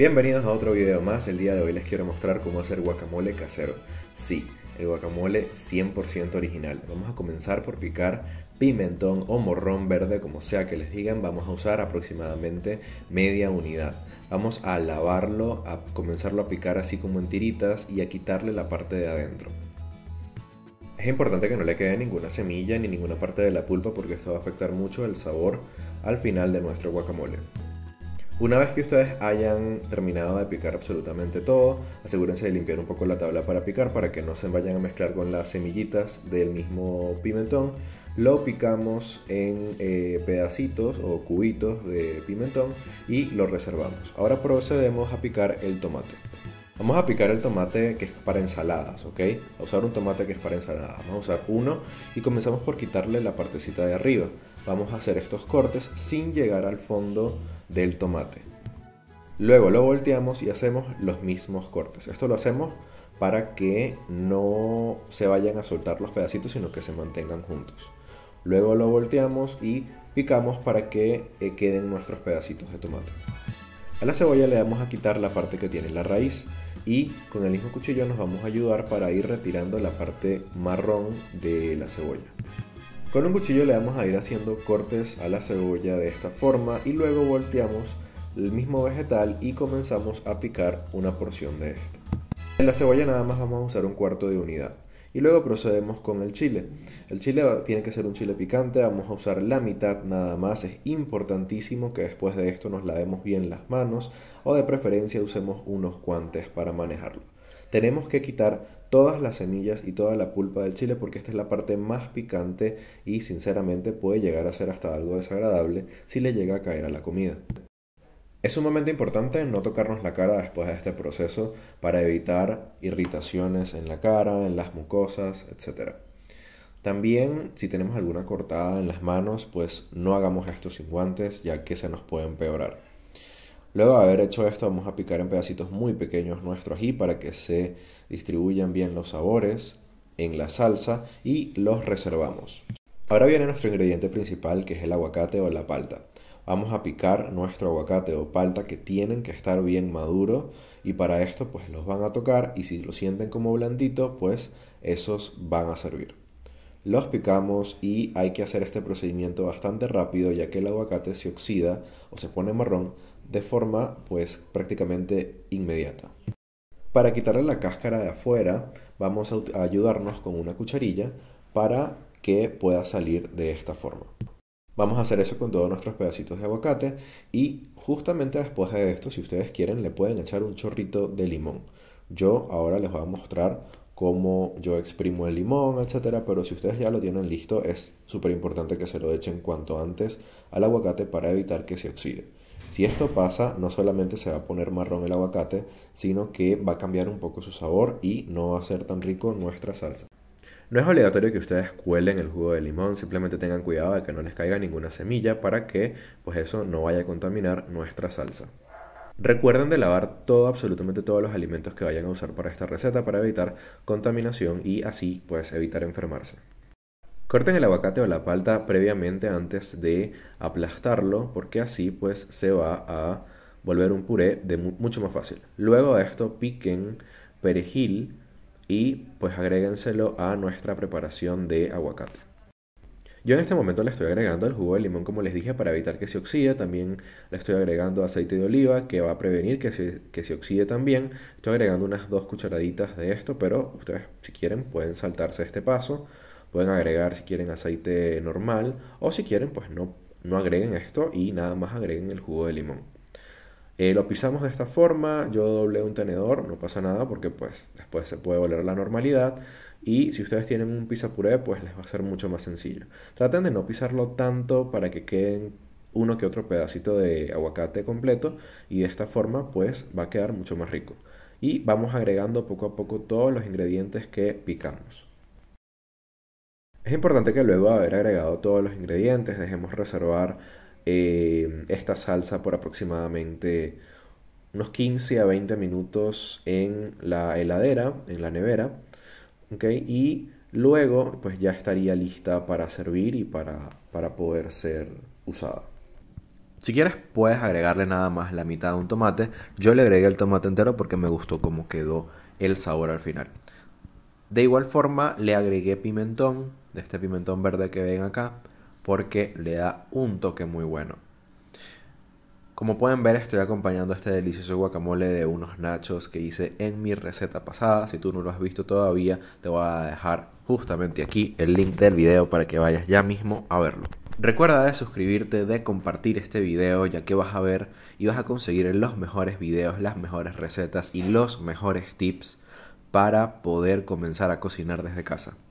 Bienvenidos a otro video más, el día de hoy les quiero mostrar cómo hacer guacamole casero. Sí, el guacamole 100% original. Vamos a comenzar por picar pimentón o morrón verde, como sea que les digan, vamos a usar aproximadamente media unidad. Vamos a lavarlo, a comenzarlo a picar así como en tiritas y a quitarle la parte de adentro. Es importante que no le quede ninguna semilla ni ninguna parte de la pulpa porque esto va a afectar mucho el sabor al final de nuestro guacamole. Una vez que ustedes hayan terminado de picar absolutamente todo, asegúrense de limpiar un poco la tabla para picar para que no se vayan a mezclar con las semillitas del mismo pimentón. Lo picamos en eh, pedacitos o cubitos de pimentón y lo reservamos. Ahora procedemos a picar el tomate. Vamos a picar el tomate que es para ensaladas, ¿ok? A usar un tomate que es para ensaladas. Vamos a usar uno y comenzamos por quitarle la partecita de arriba. Vamos a hacer estos cortes sin llegar al fondo del tomate. Luego lo volteamos y hacemos los mismos cortes. Esto lo hacemos para que no se vayan a soltar los pedacitos, sino que se mantengan juntos. Luego lo volteamos y picamos para que eh, queden nuestros pedacitos de tomate. A la cebolla le vamos a quitar la parte que tiene la raíz y con el mismo cuchillo nos vamos a ayudar para ir retirando la parte marrón de la cebolla. Con un cuchillo le vamos a ir haciendo cortes a la cebolla de esta forma y luego volteamos el mismo vegetal y comenzamos a picar una porción de esta En la cebolla nada más vamos a usar un cuarto de unidad y luego procedemos con el chile. El chile tiene que ser un chile picante, vamos a usar la mitad nada más, es importantísimo que después de esto nos lavemos bien las manos o de preferencia usemos unos guantes para manejarlo. Tenemos que quitar todas las semillas y toda la pulpa del chile porque esta es la parte más picante y sinceramente puede llegar a ser hasta algo desagradable si le llega a caer a la comida. Es sumamente importante no tocarnos la cara después de este proceso para evitar irritaciones en la cara, en las mucosas, etc. También si tenemos alguna cortada en las manos, pues no hagamos esto sin guantes ya que se nos puede empeorar. Luego de haber hecho esto vamos a picar en pedacitos muy pequeños nuestro ají para que se distribuyan bien los sabores en la salsa y los reservamos. Ahora viene nuestro ingrediente principal que es el aguacate o la palta vamos a picar nuestro aguacate o palta que tienen que estar bien maduro y para esto pues los van a tocar y si lo sienten como blandito pues esos van a servir. Los picamos y hay que hacer este procedimiento bastante rápido ya que el aguacate se oxida o se pone marrón de forma pues prácticamente inmediata. Para quitarle la cáscara de afuera vamos a ayudarnos con una cucharilla para que pueda salir de esta forma. Vamos a hacer eso con todos nuestros pedacitos de aguacate y justamente después de esto, si ustedes quieren, le pueden echar un chorrito de limón. Yo ahora les voy a mostrar cómo yo exprimo el limón, etcétera, pero si ustedes ya lo tienen listo, es súper importante que se lo echen cuanto antes al aguacate para evitar que se oxide. Si esto pasa, no solamente se va a poner marrón el aguacate, sino que va a cambiar un poco su sabor y no va a ser tan rico nuestra salsa. No es obligatorio que ustedes cuelen el jugo de limón, simplemente tengan cuidado de que no les caiga ninguna semilla para que pues eso no vaya a contaminar nuestra salsa. Recuerden de lavar todo, absolutamente todos los alimentos que vayan a usar para esta receta para evitar contaminación y así pues evitar enfermarse. Corten el aguacate o la palta previamente antes de aplastarlo porque así pues se va a volver un puré de mucho más fácil. Luego de esto piquen perejil, y pues agréguenselo a nuestra preparación de aguacate. Yo en este momento le estoy agregando el jugo de limón como les dije para evitar que se oxide, también le estoy agregando aceite de oliva que va a prevenir que se, que oxide también, estoy agregando unas dos cucharaditas de esto, pero ustedes si quieren pueden saltarse este paso, pueden agregar si quieren aceite normal o si quieren pues no, no agreguen esto y nada más agreguen el jugo de limón. Eh, lo pisamos de esta forma, yo doblé un tenedor, no pasa nada porque pues después se puede volver a la normalidad. Y si ustedes tienen un pizza puré, pues les va a ser mucho más sencillo. Traten de no pisarlo tanto para que queden uno que otro pedacito de aguacate completo y de esta forma pues va a quedar mucho más rico. Y vamos agregando poco a poco todos los ingredientes que picamos. Es importante que luego de haber agregado todos los ingredientes dejemos reservar Em, esta salsa por aproximadamente unos 15 a 20 minutos en la heladera, en la nevera, y luego pues ya estaría lista para servir y para, para poder ser usada. Si quieres puedes agregarle nada más la mitad de un tomate. Yo le agregué el tomate entero porque me gustó cómo quedó el sabor al final. De igual forma le agregué pimentón, de este pimentón verde que ven acá porque le da un toque muy bueno. Como pueden ver estoy acompañando este delicioso guacamole de unos nachos que hice en mi receta pasada. Si tú no lo has visto todavía te voy a dejar justamente aquí el link del video para que vayas ya mismo a verlo. Recuerda de suscribirte, de compartir este video ya que vas a ver y vas a conseguir los mejores videos, las mejores recetas y los mejores tips para poder comenzar a cocinar desde casa.